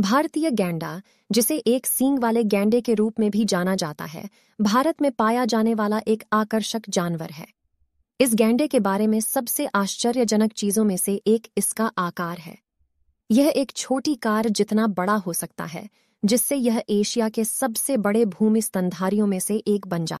भारतीय गैंडा जिसे एक सींग वाले गैंडे के रूप में भी जाना जाता है भारत में पाया जाने वाला एक आकर्षक जानवर है इस गैंडे के बारे में सबसे आश्चर्यजनक चीजों में से एक इसका आकार है यह एक छोटी कार जितना बड़ा हो सकता है जिससे यह एशिया के सबसे बड़े भूमि स्तंधारियों में से एक बन जाता